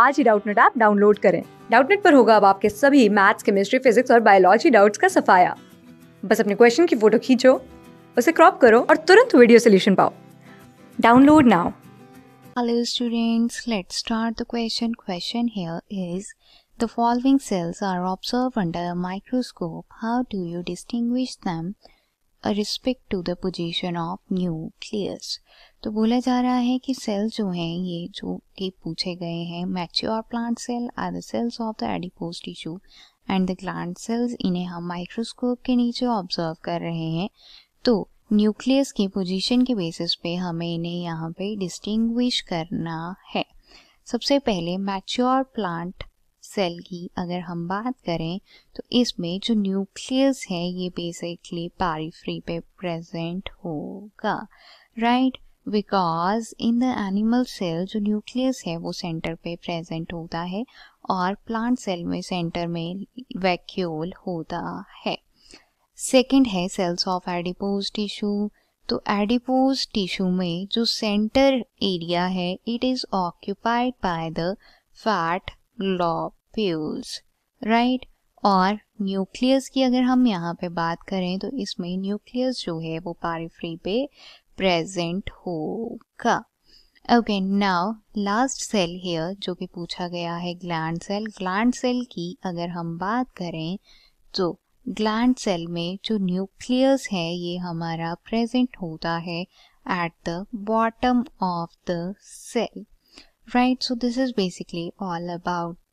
आज ही Doubtnut app download करें डाउटनेट पर होगा अब आपके सभी मैथ्स केमिस्ट्री फिजिक्स और बायोलॉजी डाउट्स का सफाया बस अपने क्वेश्चन की फोटो खींचो उसे क्रॉप करो और तुरंत वीडियो सोल्यूशन पाओ download now Hello students, let's start the question. Question here is The following cells are observed under a microscope. How do you distinguish them respect to the position of nucleus तो बोला जा रहा है कि cell जो हैं ये जो कि पूछे गए हैं mature plant cell are the cells of the adipose tissue and the plant cells इन्हें हम माइक्रोस्कोप के नीचे ऑब्जर्व कर रहे हैं तो न्यूक्लियस की पोजीशन के बेसिस पे हमें इन्हें यहाँ पे डिस्टिंग्विश करना है सबसे पहले मैच्योर प्लांट सेल की अगर हम बात करें तो इसमें जो न्यूक्लियस है ये बेसिकली पारीफ्री पे प्रेजेंट होगा right right? Because in the animal cell जो न्यूक्लियस है वो सेंटर पे प्रेजेंट होता है और प्लांट सेल में सेंटर में वैक्यूल होता है सेकेंड है सेल्स ऑफ एडिपोज टिश्यू तो एडिपोज टिश्यू में जो सेंटर एरिया है it is occupied by the fat globules right और न्यूक्लियस की अगर हम यहाँ पे बात करें तो इसमें न्यूक्लियस जो है वो पारिफ्री पे प्रेजेंट होगा okay now last cell here जो कि पूछा गया है ग्लैंड सेल ग्लैंड सेल की अगर हम बात करें तो ग्लैंड सेल में जो न्यूक्लियस है ये हमारा प्रेजेंट होता है at the bottom of the cell right so this is basically all about